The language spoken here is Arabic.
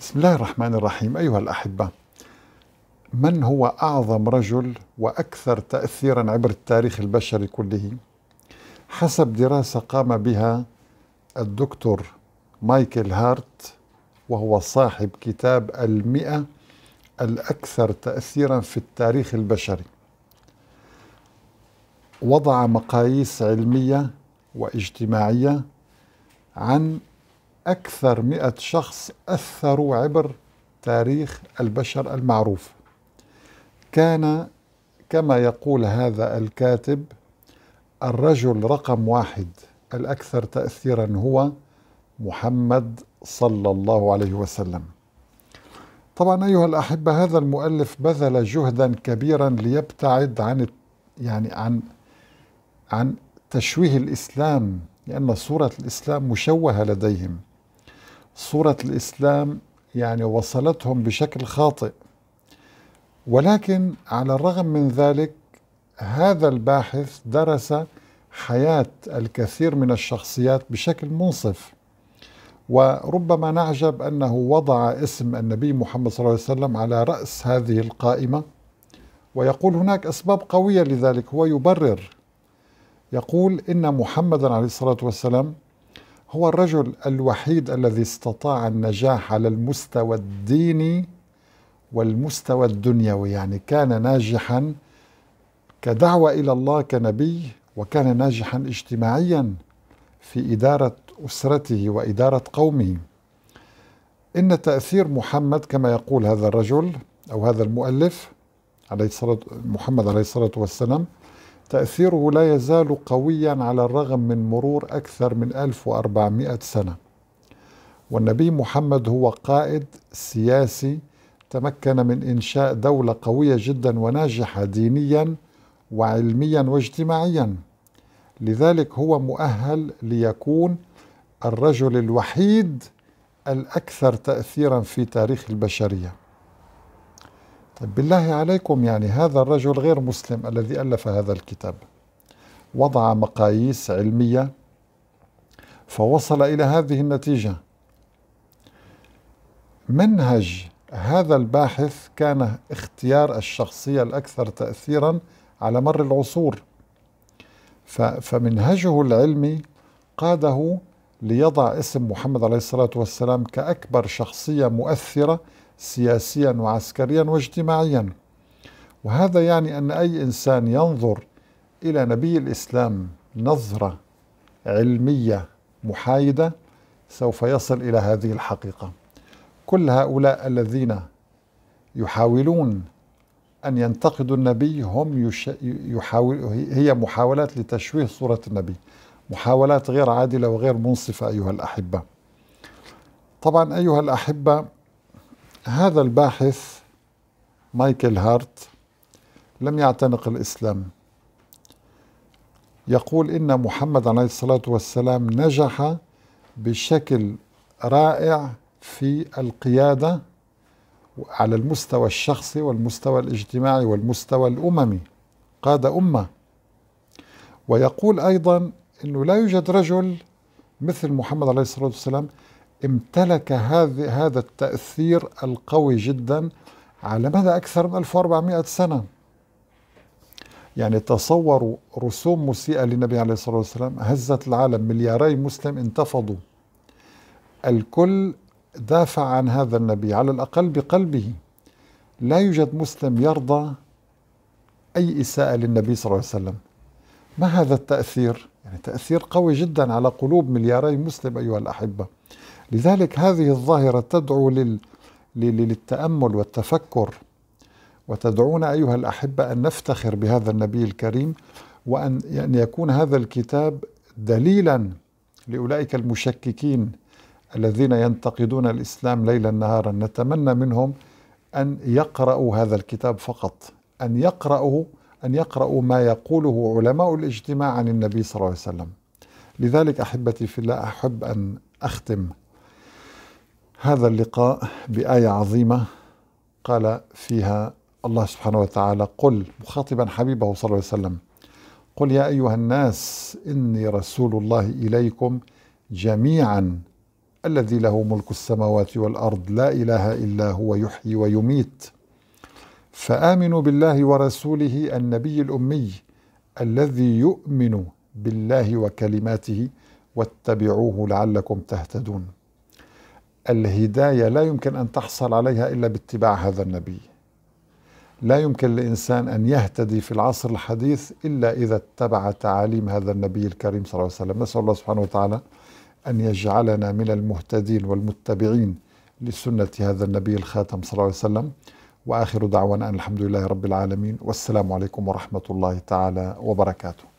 بسم الله الرحمن الرحيم أيها الأحبة من هو أعظم رجل وأكثر تأثيرا عبر التاريخ البشري كله؟ حسب دراسة قام بها الدكتور مايكل هارت وهو صاحب كتاب المئة الأكثر تأثيرا في التاريخ البشري وضع مقاييس علمية واجتماعية عن أكثر مئة شخص أثروا عبر تاريخ البشر المعروف كان كما يقول هذا الكاتب الرجل رقم واحد الأكثر تأثيرا هو محمد صلى الله عليه وسلم طبعا أيها الأحبة هذا المؤلف بذل جهدا كبيرا ليبتعد عن يعني عن عن تشويه الإسلام لأن صورة الإسلام مشوهة لديهم صورة الإسلام يعني وصلتهم بشكل خاطئ ولكن على الرغم من ذلك هذا الباحث درس حياة الكثير من الشخصيات بشكل منصف وربما نعجب أنه وضع اسم النبي محمد صلى الله عليه وسلم على رأس هذه القائمة ويقول هناك أسباب قوية لذلك هو يبرر يقول إن محمدا عليه الصلاة والسلام هو الرجل الوحيد الذي استطاع النجاح على المستوى الديني والمستوى الدنيوي يعني كان ناجحا كدعوة إلى الله كنبي وكان ناجحا اجتماعيا في إدارة أسرته وإدارة قومه إن تأثير محمد كما يقول هذا الرجل أو هذا المؤلف عليه الصلاة محمد عليه الصلاة والسلام تأثيره لا يزال قويا على الرغم من مرور أكثر من 1400 سنة والنبي محمد هو قائد سياسي تمكن من إنشاء دولة قوية جدا وناجحة دينيا وعلميا واجتماعيا لذلك هو مؤهل ليكون الرجل الوحيد الأكثر تأثيرا في تاريخ البشرية طيب بالله عليكم يعني هذا الرجل غير مسلم الذي ألف هذا الكتاب وضع مقاييس علمية فوصل إلى هذه النتيجة منهج هذا الباحث كان اختيار الشخصية الأكثر تأثيرا على مر العصور فمنهجه العلمي قاده ليضع اسم محمد عليه الصلاة والسلام كأكبر شخصية مؤثرة سياسيا وعسكريا واجتماعيا وهذا يعني أن أي إنسان ينظر إلى نبي الإسلام نظرة علمية محايدة سوف يصل إلى هذه الحقيقة كل هؤلاء الذين يحاولون أن ينتقدوا النبي هم يش... يحاول... هي محاولات لتشويه صورة النبي محاولات غير عادلة وغير منصفة أيها الأحبة طبعا أيها الأحبة هذا الباحث مايكل هارت لم يعتنق الإسلام يقول إن محمد عليه الصلاة والسلام نجح بشكل رائع في القيادة على المستوى الشخصي والمستوى الاجتماعي والمستوى الأممي قاد أمة ويقول أيضا أنه لا يوجد رجل مثل محمد عليه الصلاة والسلام امتلك هذا هذا التأثير القوي جدا على مدى أكثر من 1400 سنة يعني تصوروا رسوم مسيئة للنبي عليه الصلاة والسلام هزت العالم ملياري مسلم انتفضوا الكل دافع عن هذا النبي على الأقل بقلبه لا يوجد مسلم يرضى أي إساءة للنبي صلى الله عليه وسلم ما هذا التأثير؟ يعني تأثير قوي جدا على قلوب ملياري مسلم أيها الأحبة لذلك هذه الظاهرة تدعو للتأمل والتفكر وتدعونا أيها الأحبة أن نفتخر بهذا النبي الكريم وأن يكون هذا الكتاب دليلا لأولئك المشككين الذين ينتقدون الإسلام ليلا نهارا نتمنى منهم أن يقرأوا هذا الكتاب فقط أن يقرأوا أن يقرأوا ما يقوله علماء الاجتماع عن النبي صلى الله عليه وسلم لذلك أحبتي في الله أحب أن أختم هذا اللقاء بآية عظيمة قال فيها الله سبحانه وتعالى قل مخاطبا حبيبه صلى الله عليه وسلم قل يا أيها الناس إني رسول الله إليكم جميعا الذي له ملك السماوات والأرض لا إله إلا هو يحيي ويميت فآمنوا بالله ورسوله النبي الأمي الذي يؤمن بالله وكلماته واتبعوه لعلكم تهتدون الهداية لا يمكن أن تحصل عليها إلا باتباع هذا النبي لا يمكن لإنسان أن يهتدي في العصر الحديث إلا إذا اتبع تعاليم هذا النبي الكريم صلى الله عليه وسلم نسأل الله سبحانه وتعالى أن يجعلنا من المهتدين والمتبعين لسنة هذا النبي الخاتم صلى الله عليه وسلم وآخر دعوانا أن الحمد لله رب العالمين والسلام عليكم ورحمة الله تعالى وبركاته